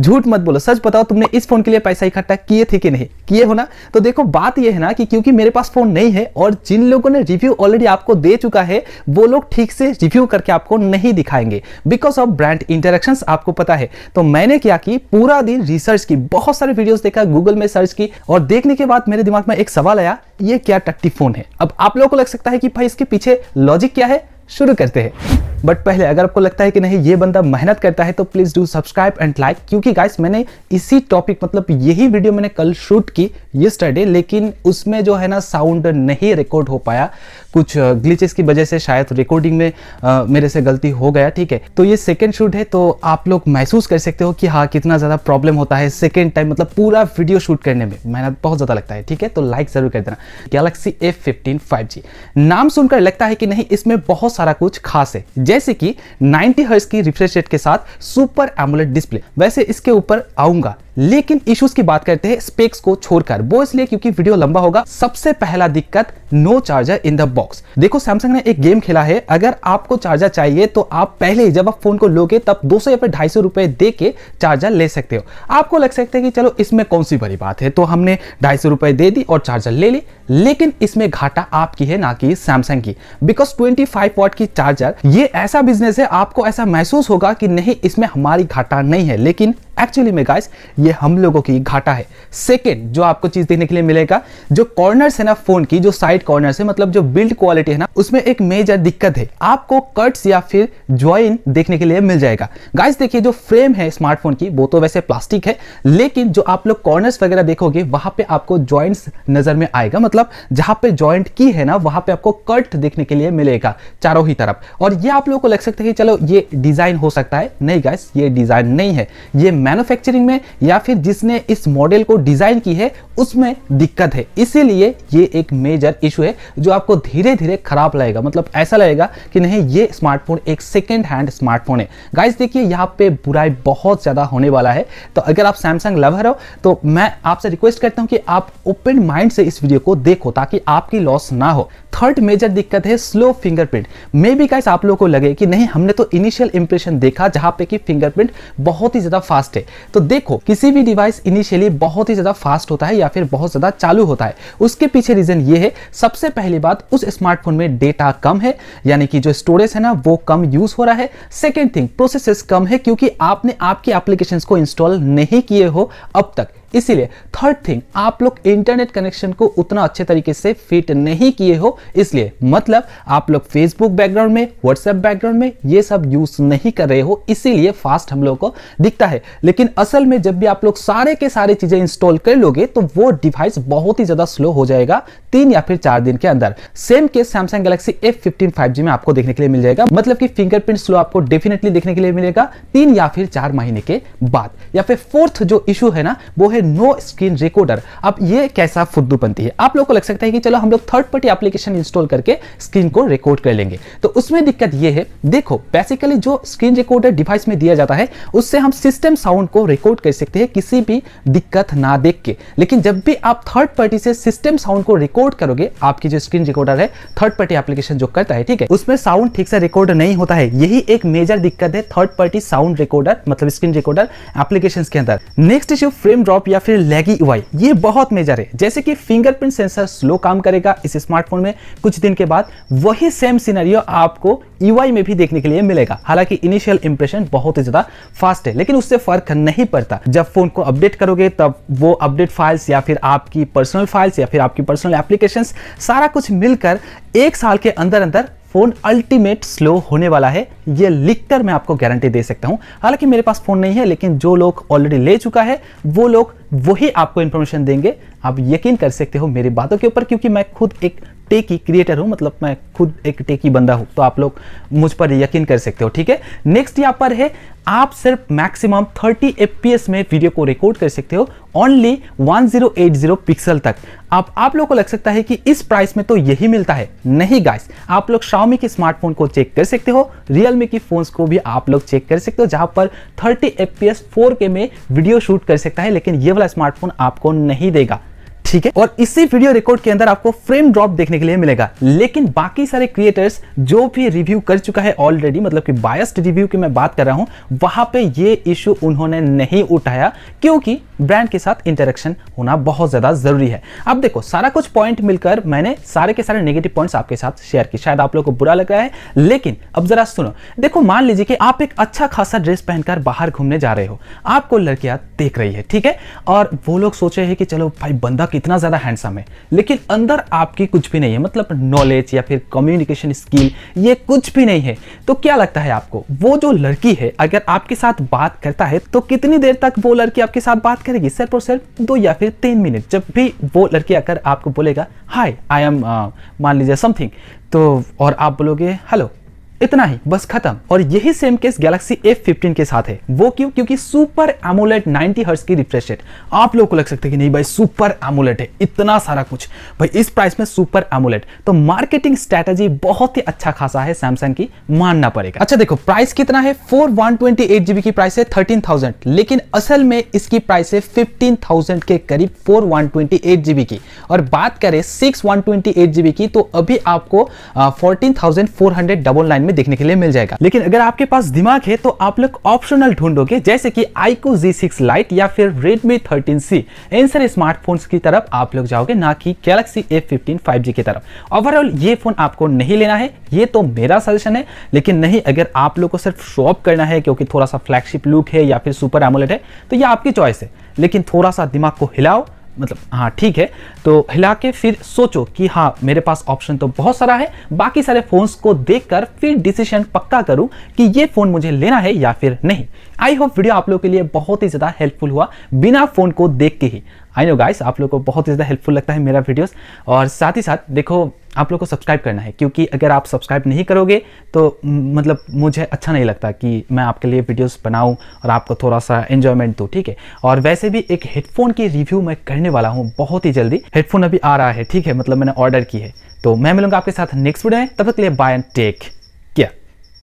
झूठ मत बोलो सच बताओ तुमने इस फोन के लिए पैसा इकट्ठा किए थे कि नहीं किए हो ना तो देखो बात यह है ना कि क्योंकि मेरे पास फोन नहीं है और जिन लोगों ने रिव्यू ऑलरेडी आपको दे चुका है वो लोग ठीक से रिव्यू करके आपको नहीं दिखाएंगे बिकॉज ऑफ ब्रांड इंटरेक्शन आपको पता है तो मैंने क्या की पूरा दिन रिसर्च की बहुत सारे वीडियो देखा गूगल में सर्च की और देखने के बाद मेरे दिमाग में एक सवाल आया ये क्या टट्टी फोन है अब आप लोगों को लग सकता है कि भाई इसके पीछे लॉजिक क्या है शुरू करते हैं बट पहले अगर आपको लगता है कि नहीं ये बंदा मेहनत करता है तो please do subscribe and like क्योंकि गाइस मैंने इसी टॉपिक मतलब यही वीडियो मैंने कल शूट की ये स्टडी लेकिन उसमें जो है ना साउंड नहीं रिकॉर्ड हो पाया कुछ ग्लिचेस की वजह से शायद रिकॉर्डिंग में आ, मेरे से गलती हो गया ठीक है तो ये सेकेंड शूट है तो आप लोग महसूस कर सकते हो कि हाँ कितना ज़्यादा प्रॉब्लम होता है सेकेंड टाइम मतलब पूरा वीडियो शूट करने में मेहनत बहुत ज़्यादा लगता है ठीक है तो लाइक ज़रूर कर देना गैलेक्सी एफ फिफ्टीन नाम सुनकर लगता है कि नहीं इसमें बहुत सारा कुछ खास है जैसे कि 90 हर्ट्ज की रिफ्रेश रेट के साथ सुपर एमुलेट डिस्प्ले वैसे इसके ऊपर आऊंगा लेकिन इश्यूज की बात करते हैं स्पेक्स को छोड़कर वो इसलिए क्योंकि वीडियो लंबा होगा सबसे पहला दिक्कत no charger in the box देखो सैमसंग ने एक गेम खेला है अगर आपको चार्जर चाहिए तो आप पहले ही जब आप फोन को लोगे तब 200 या फिर ढाई सौ चार्जर ले सकते हो आपको लग सकता है कि चलो इसमें कौन सी बड़ी बात है तो हमने ढाई सौ रुपए दे दी और चार्जर ले ली लेकिन इसमें घाटा आपकी है ना कि सैमसंग की बिकॉज ट्वेंटी फाइव की चार्जर ये ऐसा बिजनेस है आपको ऐसा महसूस होगा कि नहीं इसमें हमारी घाटा नहीं है लेकिन एक्चुअली में गाइस ये हम लोगों की घाटा है सेकेंड जो आपको चीज देखने के लिए मिलेगा जो कॉर्नर है ना फोन की जो साइड कॉर्नर है मतलब जो बिल्ड क्वालिटी है ना उसमें एक मेजर दिक्कत है आपको कट्स या फिर ज्वाइन देखने के लिए मिल जाएगा गाइस देखिए जो फ्रेम है स्मार्टफोन की वो तो वैसे प्लास्टिक है लेकिन जो आप लोग कॉर्नर वगैरह देखोगे वहां पर आपको ज्वाइंट नजर में आएगा मतलब जहां पर ज्वाइंट की है ना वहां पर आपको कट देखने के लिए मिलेगा चारों ही तरफ और ये आप लोगों को लग सकता है कि चलो ये डिजाइन हो सकता है नहीं गाइस ये डिजाइन नहीं है ये मैन्युफैक्चरिंग में या फिर जिसने इस मॉडल को डिज़ाइन की है उसमें दिक्कत है इसीलिए ये एक मेजर इशू है जो आपको धीरे धीरे खराब लगेगा मतलब ऐसा लगेगा कि नहीं ये स्मार्टफोन एक सेकेंड हैंड स्मार्टफोन है गाइज देखिए यहाँ पे बुराई बहुत ज़्यादा होने वाला है तो अगर आप सैमसंग लवर हो तो मैं आपसे रिक्वेस्ट करता हूँ कि आप ओपन माइंड से इस वीडियो को देखो ताकि आपकी लॉस ना हो थर्ड मेजर दिक्कत है स्लो फिंगरप्रिंट मे भी गाइस आप लोगों को लगे कि नहीं हमने तो इनिशियल इंप्रेशन देखा जहाँ पे कि फिंगरप्रिंट बहुत ही ज़्यादा फास्ट है थे तो देखो किसी भी डिवाइस इनिशियली बहुत ही ज़्यादा फास्ट होता है या फिर बहुत ज़्यादा चालू होता है उसके पीछे रीज़न ये है सबसे पहली बात उस स्मार्टफोन में डेटा कम है यानी कि जो स्टोरेज है ना वो कम यूज़ हो रहा है सेकेंड थिंग प्रोसेस कम है क्योंकि आपने आपकी एप्लीकेशन को इंस्टॉल नहीं किए हो अब तक इसीलिए थर्ड थिंग आप लोग इंटरनेट कनेक्शन को उतना अच्छे तरीके से फिट नहीं किए हो इसलिए मतलब आप लोग फेसबुक बैकग्राउंड में व्हाट्सएप बैकग्राउंड में ये सब यूज नहीं कर रहे हो इसीलिए फास्ट हम लोग को दिखता है लेकिन असल में जब भी आप लोग सारे के सारे चीजें इंस्टॉल कर लोगे तो वो डिवाइस बहुत ही ज्यादा स्लो हो जाएगा तीन या फिर चार दिन के अंदर सेम के Samsung Galaxy F fifteen five में आपको देखने के लिए मिल जाएगा मतलब की फिंगरप्रिंट स्लो आपको डेफिनेटली देखने के लिए मिलेगा तीन या फिर चार महीने के बाद या फिर फोर्थ जो इशू है ना वो है है नो स्क्रीन रिकॉर्डर अब ये कैसा फुद्दूपंती है आप लोग को लग सकता है कि चलो हम लोग थर्ड पार्टी एप्लीकेशन इंस्टॉल करके स्क्रीन को रिकॉर्ड कर लेंगे तो उसमें दिक्कत ये है देखो बेसिकली जो स्क्रीन रिकॉर्डर डिवाइस में दिया जाता है उससे हम सिस्टम साउंड को रिकॉर्ड कर सकते हैं किसी भी दिक्कत ना देख के लेकिन जब भी आप थर्ड पार्टी से सिस्टम साउंड को रिकॉर्ड करोगे आपकी जो स्क्रीन रिकॉर्डर है थर्ड पार्टी एप्लीकेशन जो करता है ठीक है उसमें साउंड ठीक से रिकॉर्ड नहीं होता है यही एक मेजर दिक्कत है थर्ड पार्टी साउंड रिकॉर्डर मतलब स्क्रीन रिकॉर्डर एप्लीकेशन के अंदर नेक्स्ट इश्यू फ्रेम ड्रॉप या फिर लैगी वाई ये बहुत मेजर है जैसे कि फिंगरप्रिंट सेंसर स्लो काम करेगा इस स्मार्टफोन में कुछ दिन के बाद वही सेम सिनेरियो आपको ईवाई e में भी देखने के लिए मिलेगा हालांकि इनिशियल इंप्रेशन बहुत ही ज्यादा फास्ट है लेकिन उससे फर्क नहीं पड़ता जब फोन को अपडेट करोगे तब वो अपडेट फाइल्स या फिर आपकी पर्सनल फाइल्स या फिर आपकी पर्सनल एप्लीकेशन सारा कुछ मिलकर एक साल के अंदर अंदर फोन अल्टीमेट स्लो होने वाला है ये लिखकर मैं आपको गारंटी दे सकता हूं हालांकि मेरे पास फोन नहीं है लेकिन जो लोग ऑलरेडी ले चुका है वो लोग वही आपको इन्फॉर्मेशन देंगे आप यकीन कर सकते हो मेरी बातों के ऊपर क्योंकि मैं खुद एक टेकी क्रिएटर हूं मतलब मैं खुद एक टेकी बंदा हूं तो आप लोग मुझ पर यकीन कर सकते हो ठीक है नेक्स्ट यहाँ पर है आप सिर्फ मैक्सिमम 30 एफपीएस में वीडियो को रिकॉर्ड कर सकते हो ओनली 1080 पिक्सल तक आप आप लोग को लग सकता है कि इस प्राइस में तो यही मिलता है नहीं गाइस आप लोग शाओमी के स्मार्टफोन को चेक कर सकते हो रियल रियलमी की फ़ोन्स को भी आप लोग चेक कर सकते हो जहां पर थर्टी एफ पी में वीडियो शूट कर सकता है लेकिन ये वाला स्मार्टफोन आपको नहीं देगा ठीक है और इसी वीडियो रिकॉर्ड के अंदर आपको फ्रेम ड्रॉप देखने के लिए मिलेगा लेकिन बाकी सारे क्रिएटर्स जो भी रिव्यू कर चुका है ऑलरेडी मतलब कि बायस्ड रिव्यू की मैं बात कर रहा हूं वहां पे ये इशू उन्होंने नहीं उठाया क्योंकि ब्रांड के साथ इंटरेक्शन होना बहुत ज्यादा जरूरी है अब देखो सारा कुछ पॉइंट मिलकर मैंने सारे के सारे नेगेटिव पॉइंट्स आपके साथ शेयर किए शायद आप लोग को बुरा लग रहा है लेकिन अब जरा सुनो देखो मान लीजिए कि आप एक अच्छा खासा ड्रेस पहनकर बाहर घूमने जा रहे हो आपको लड़कियां देख रही है ठीक है और वो लोग सोचे है कि चलो भाई बंदा कितना ज़्यादा हैंडसम है लेकिन अंदर आपकी कुछ भी नहीं है मतलब नॉलेज या फिर कम्युनिकेशन स्किल ये कुछ भी नहीं है तो क्या लगता है आपको वो जो लड़की है अगर आपके साथ बात करता है तो कितनी देर तक वो लड़की आपके साथ बात करेगी सिर्फ और सिर्फ दो या फिर तीन मिनट जब भी वो लड़की आकर आपको बोलेगा हाई आई एम मान लीजिए समथिंग तो और आप बोलोगे हेलो इतना ही बस खत्म और यही सेम केस गैलेक्सी फिफ्टीन के साथ है वो क्यों क्योंकि सुपर एमुलेट 90 हर्ट्स की रिफ्रेश रेट आप लोगों को लग सकता है कि नहीं भाई सुपर एमुलेट है इतना सारा कुछ भाई इस प्राइस में सुपर एमुलेट तो मार्केटिंग स्ट्रेटजी बहुत ही अच्छा खासा है सैमसंग की मानना पड़ेगा अच्छा देखो प्राइस कितना है फोर वन की प्राइस है थर्टीन लेकिन असल में इसकी प्राइस है फिफ्टीन के करीब फोर वन की और बात करें सिक्स वन की तो अभी आपको fourteen thousand four hundred double nine में देखने के लिए मिल जाएगा लेकिन अगर आपके पास दिमाग है तो आप लोग ऑप्शनल ढूंढोगे जैसे कि आईको जी सिक्स लाइट या फिर रेडमी थर्टीन सी इन सारे स्मार्टफोन्स की तरफ आप लोग जाओगे ना कि गैलेक्सी ए फिफ्टीन की तरफ ओवरऑल ये फोन आपको नहीं लेना है ये तो मेरा सजेशन है लेकिन नहीं अगर आप लोग को सिर्फ शॉप करना है क्योंकि थोड़ा सा फ्लैगशिप लुक है या फिर सुपर एमोलेट है तो ये आपकी चॉइस है लेकिन थोड़ा सा दिमाग को हिलाओ मतलब हाँ ठीक है तो हिला के फिर सोचो कि हाँ मेरे पास ऑप्शन तो बहुत सारा है बाकी सारे फ़ोन्स को देखकर फिर डिसीजन पक्का करूँ कि ये फ़ोन मुझे लेना है या फिर नहीं आई होप वीडियो आप लोग के लिए बहुत ही ज़्यादा हेल्पफुल हुआ बिना फ़ोन को देख के ही आई नो गाइस आप लोग को बहुत ही ज़्यादा हेल्पफुल लगता है मेरा वीडियोस और साथ ही साथ देखो आप लोग को सब्सक्राइब करना है क्योंकि अगर आप सब्सक्राइब नहीं करोगे तो मतलब मुझे अच्छा नहीं लगता कि मैं आपके लिए वीडियोस बनाऊं और आपको थोड़ा सा एंजॉयमेंट दूँ ठीक है और वैसे भी एक हेडफोन की रिव्यू मैं करने वाला हूँ बहुत ही जल्दी हेडफोन अभी आ रहा है ठीक है मतलब मैंने ऑर्डर की है तो मैं मिलूंगा आपके साथ नेक्स्ट वीडियो में तब तक के लिए बाय एंड टेक